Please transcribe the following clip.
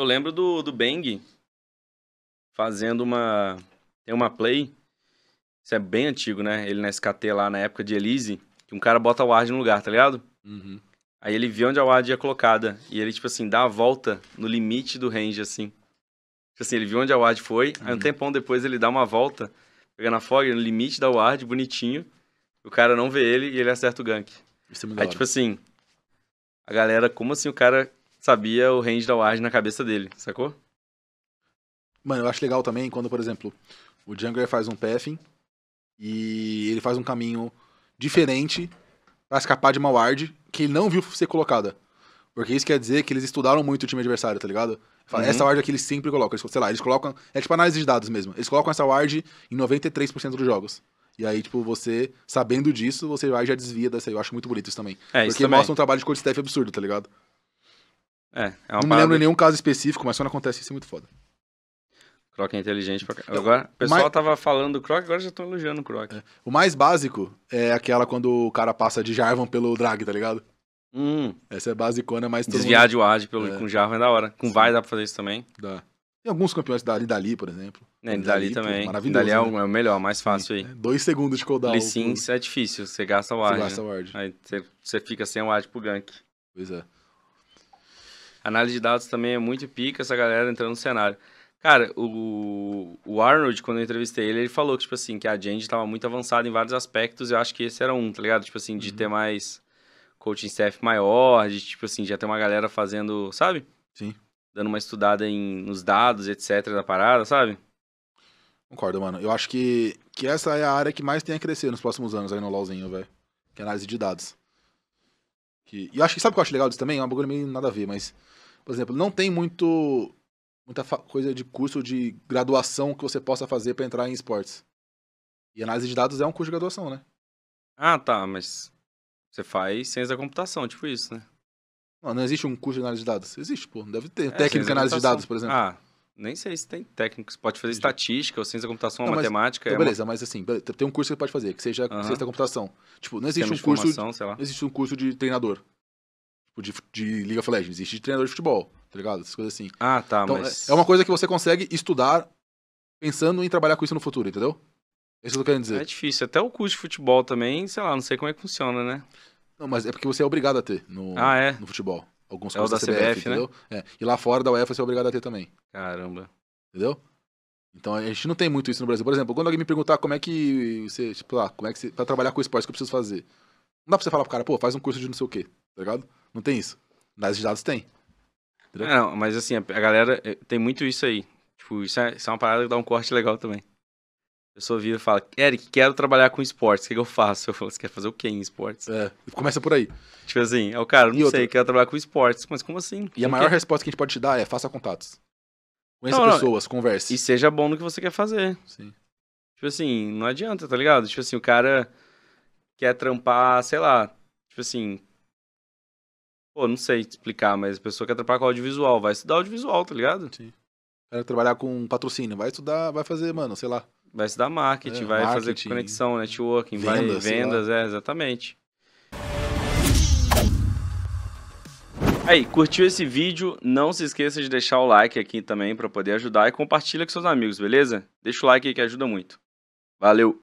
Eu lembro do, do Bang fazendo uma. Tem uma play. Isso é bem antigo, né? Ele na SKT lá na época de Elise. Que um cara bota a ward no lugar, tá ligado? Uhum. Aí ele vê onde a ward ia colocada. E ele, tipo assim, dá a volta no limite do range, assim. Tipo assim, ele viu onde a ward foi. Uhum. Aí um uhum. tempão depois ele dá uma volta, pegando a fog no limite da ward, bonitinho. O cara não vê ele e ele acerta o gank. Isso é muito Aí, tipo assim, a galera, como assim o cara sabia o range da ward na cabeça dele, sacou? Mano, eu acho legal também quando, por exemplo, o jungler faz um pathing e ele faz um caminho diferente para escapar de uma ward que ele não viu ser colocada. Porque isso quer dizer que eles estudaram muito o time adversário, tá ligado? Fala, uhum. Essa ward aqui eles sempre colocam. Eles, sei lá, eles colocam. É tipo análise de dados mesmo. Eles colocam essa ward em 93% dos jogos. E aí, tipo, você, sabendo disso, você vai já desvia dessa. Eu acho muito bonito isso também. É, Porque isso também. mostra um trabalho de coach staff absurdo, tá ligado? É, é uma Não me lembro de nenhum caso específico, mas quando acontece isso é muito foda. Croc é inteligente pra caralho. Agora, o pessoal mais... tava falando do Croc, agora já tô elogiando o Croc. É. O mais básico é aquela quando o cara passa de Jarvan pelo drag, tá ligado? Hum. Essa é basicona, mas todo Desviar mundo... de Ward pelo... é. com Jarvan é da hora. Com Vai dá pra fazer isso também? Dá. Tem alguns campeões da Dali, por exemplo. É, Dali, Dali também. Maravilhoso. Dali é, né? o, né? é o melhor, mais fácil Sim. aí. É, dois segundos de cooldown. Lee Sin, é difícil. Você gasta o ward. Né? Você gasta ward. Né? Aí você fica sem o ward pro gank. Pois é. Análise de dados também é muito pica essa galera entrando no cenário. Cara, o, o Arnold, quando eu entrevistei ele, ele falou que, tipo assim, que a Jane estava muito avançada em vários aspectos, eu acho que esse era um, tá ligado? Tipo assim, de uhum. ter mais coaching staff maior, de, tipo assim, já ter uma galera fazendo, sabe? Sim. Dando uma estudada em, nos dados, etc, da parada, sabe? Concordo, mano. Eu acho que, que essa é a área que mais tem a crescer nos próximos anos aí no LoLzinho, velho. Que é análise de dados. Que, e acho que sabe o que eu acho legal disso também? É uma bagulho meio nada a ver, mas. Por exemplo, não tem muito. Muita coisa de curso de graduação que você possa fazer para entrar em esportes. E análise de dados é um curso de graduação, né? Ah, tá, mas. Você faz ciência da computação, tipo isso, né? Não, não existe um curso de análise de dados. Existe, pô. Deve ter. É, técnica de análise de dados, por exemplo. Ah, nem sei se tem técnico, você pode fazer estatística ou ciência da computação não, ou mas, matemática. Então, é beleza, uma... mas assim, tem um curso que você pode fazer, que seja uhum. ciência da computação. Tipo, não existe um curso. De formação, sei lá. Não existe um curso de treinador. Tipo, de, de League of Legends, existe de treinador de futebol, tá ligado? Essas coisas assim. Ah, tá. Então, mas... é, é uma coisa que você consegue estudar pensando em trabalhar com isso no futuro, entendeu? É isso que eu tô querendo dizer. É difícil. Até o curso de futebol também, sei lá, não sei como é que funciona, né? Não, mas é porque você é obrigado a ter no, ah, é? no futebol alguns é cursos da, da CBF, CBF né? entendeu? É. E lá fora da UEFA você é obrigado a ter também. Caramba. Entendeu? Então a gente não tem muito isso no Brasil. Por exemplo, quando alguém me perguntar como é que você, tipo, lá, ah, como é que você, pra trabalhar com esporte que eu preciso fazer. Não dá pra você falar pro cara, pô, faz um curso de não sei o quê, tá ligado? Não tem isso. Nas de dados tem. Entendeu? É, não, mas assim, a galera eh, tem muito isso aí. Tipo, isso é, isso é uma parada que dá um corte legal também pessoa vira e fala, Eric, quero trabalhar com esportes, o que, que eu faço? Eu falo, você quer fazer o quê em esportes? É, começa por aí. Tipo assim, é o cara, não e sei, outra... quero trabalhar com esportes, mas como assim? E a maior quer... resposta que a gente pode te dar é, faça contatos. Conheça não, pessoas, não. converse. E seja bom no que você quer fazer. Sim. Tipo assim, não adianta, tá ligado? Tipo assim, o cara quer trampar, sei lá, tipo assim... Pô, não sei explicar, mas a pessoa quer trampar com audiovisual, vai estudar audiovisual, tá ligado? Sim. Quer trabalhar com patrocínio, vai estudar, vai fazer, mano, sei lá vai dar marketing, é, vai marketing, fazer conexão, né? networking, vendas, vai vendas, é, exatamente. Aí, curtiu esse vídeo? Não se esqueça de deixar o like aqui também para poder ajudar e compartilha com seus amigos, beleza? Deixa o like aí que ajuda muito. Valeu!